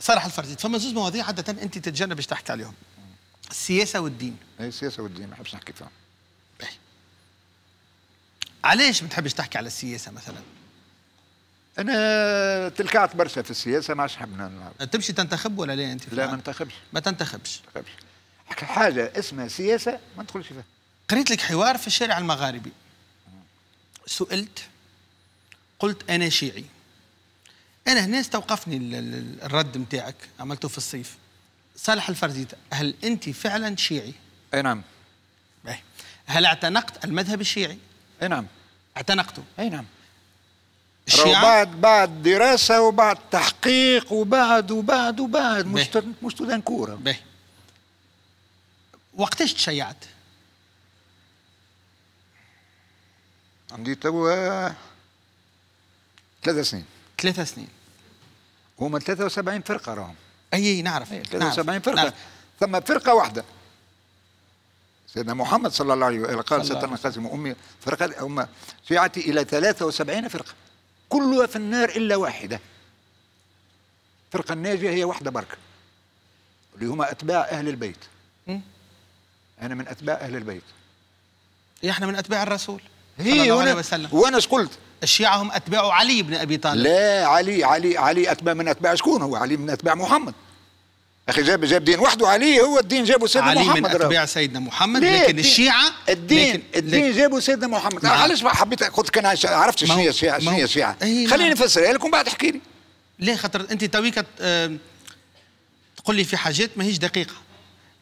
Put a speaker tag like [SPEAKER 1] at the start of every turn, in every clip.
[SPEAKER 1] صرح الفرزيد فما زوج مواضيع عاده انت تتجنب تحكي عليهم السياسه والدين اي السياسه والدين ما بحبش نحكي فيهم علاش ما تحبش تحكي على السياسه مثلا
[SPEAKER 2] انا تلكعت برشا في السياسه ما عادش
[SPEAKER 1] تمشي تنتخب ولا لا انت لا ما ننتخبش ما تنتخبش تنتخبش حاجه اسمها سياسه ما ندخلش فيها قريت لك حوار في الشارع المغاربي سئلت قلت انا شيعي انا هنا استوقفني الرد نتاعك عملته في الصيف صالح الفرزيت هل انت فعلا شيعي اي نعم إيه. هل اعتنقت المذهب الشيعي اي نعم اعتنقته اي نعم
[SPEAKER 2] الشيعة بعد بعد دراسه وبعد تحقيق وبعد وبعد وبعد مش مش كورة باهي وقتاش تشيعت؟ عندي توا آه، ثلاثة سنين ثلاثة سنين هما 73 فرقة راهم
[SPEAKER 1] أي نعرف 73
[SPEAKER 2] فرقة نعرف. ثم فرقة واحدة سيدنا محمد صلى الله عليه وسلم قال ستنقسم أمي فرقة هما شيعتي إلى 73 فرقة كلها في النار إلا واحدة الفرقة الناجية هي واحدة برك اللي هما أتباع أهل البيت م? أنا من أتباع أهل البيت
[SPEAKER 1] إحنا من أتباع الرسول هي صلى الله عليه وسلم وأنا قلت الشيعة هم أتباع علي بن أبي طالب
[SPEAKER 2] لا علي علي علي أتباع من أتباع
[SPEAKER 1] شكون هو علي من
[SPEAKER 2] أتباع محمد اخي جاب جاب دين وحده علي هو الدين جابه سيدنا علي محمد علي من اتباع
[SPEAKER 1] سيدنا محمد لكن الشيعه الدين لكن الدين جابه
[SPEAKER 2] سيدنا محمد علاش حبيت قلت كان عرفت شنو هي الشيعه شنو هي الشيعه
[SPEAKER 1] خليني نفسرها إيه لكم بعد احكي لي ليه خاطر انت تويك أه تقول لي في حاجات ماهيش دقيقه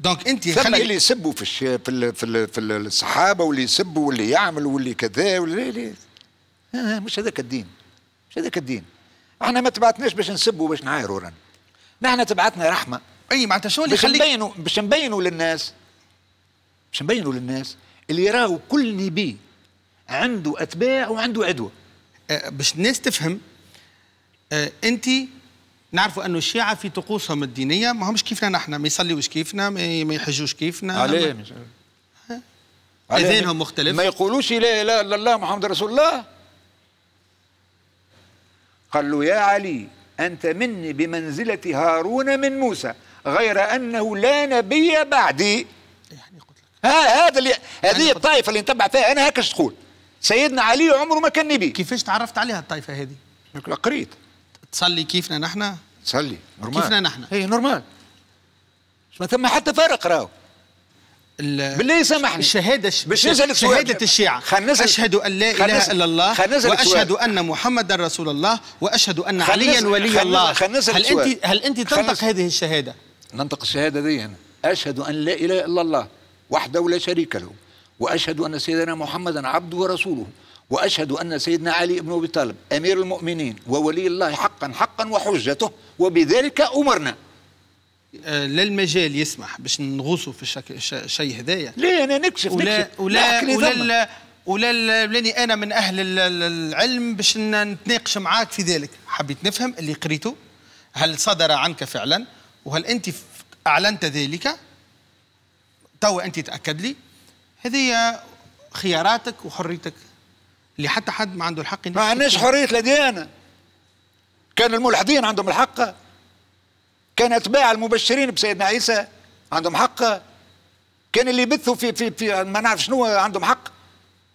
[SPEAKER 1] دونك انت ثم خلي... اللي
[SPEAKER 2] يسبوا في في في, الصحابه واللي يسبوا واللي يعمل واللي كذا واللي آه، آه، مش هذاك الدين مش هذاك الدين احنا ما تبعتناش باش نسبوا باش نعايروا رانا نحن تبعتنا رحمه اي معناتها شنو اللي يخليك باش نبينوا باش نبينوا للناس
[SPEAKER 1] باش نبينوا للناس اللي راهو كل نبي عنده اتباع وعنده عدوى أه باش الناس تفهم أه انت نعرفوا انه الشيعه في طقوسهم الدينيه ما همش كيفنا نحن ما يصليوش كيفنا ما يحجوش كيفنا عليه اذانهم مختلف ما يقولوش لا اله الا الله محمد رسول الله
[SPEAKER 2] قال له يا علي أنت مني بمنزلة هارون من موسى غير أنه لا نبي بعدي يعني ها هذا اللي هذه يعني الطائفة اللي نتبع فيها أنا هكاش تقول سيدنا علي عمره ما كان نبي
[SPEAKER 1] كيفاش تعرفت عليها الطائفة هذه؟ قريت تصلي كيفنا نحن؟ تصلي نورمال كيفنا نحن؟ اي نورمال ما ثم حتى فرق راهو بالله يسامحني الشهاده باش نسالك شهاده الشيعه اشهد ان لا اله الا الله واشهد ان محمدا رسول الله واشهد ان عليا ولي الله هل انت هل انت تنطق هذه الشهاده؟ ننطق الشهاده دي انا اشهد ان لا اله الا الله وحده
[SPEAKER 2] لا شريك له واشهد ان سيدنا محمدا عبده ورسوله واشهد ان سيدنا علي بن ابي طالب امير المؤمنين وولي الله حقا حقا وحجته وبذلك
[SPEAKER 1] امرنا آه، لا المجال يسمح باش نغوصوا في الشيء هذايا
[SPEAKER 2] لا انا نكشف ولا نكشف. ولا لا ولا, ولا
[SPEAKER 1] ولا لاني انا من اهل العلم باش نتناقش معاك في ذلك حبيت نفهم اللي قريته هل صدر عنك فعلا وهل انت اعلنت ذلك تو انت تاكد لي هذه خياراتك وحريتك اللي حتى حد ما عنده الحق ما عندناش حريه الاديان كان الملحدين عندهم الحق
[SPEAKER 2] كان أتباع المبشرين بسيدنا عيسى عندهم حق كان اللي يبثوا في في في ما نعرف شنو عندهم حق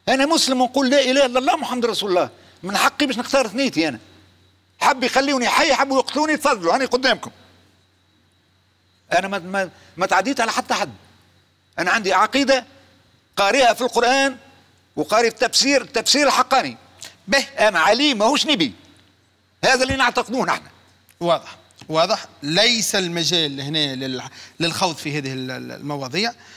[SPEAKER 2] أنا مسلم ونقول لا إله إلا الله محمد رسول الله من حقي باش نختار ثنيتي أنا حب يخليوني حي حب يقتلوني تفضلوا أنا قدامكم أنا ما ما, ما تعديت على حتى حد أنا عندي عقيدة قارئها في القرآن وقارئ التفسير التفسير الحقاني به
[SPEAKER 1] أم علي ماهوش نبي هذا اللي نعتقدوه نحن واضح واضح ليس المجال هنا للخوض في هذه المواضيع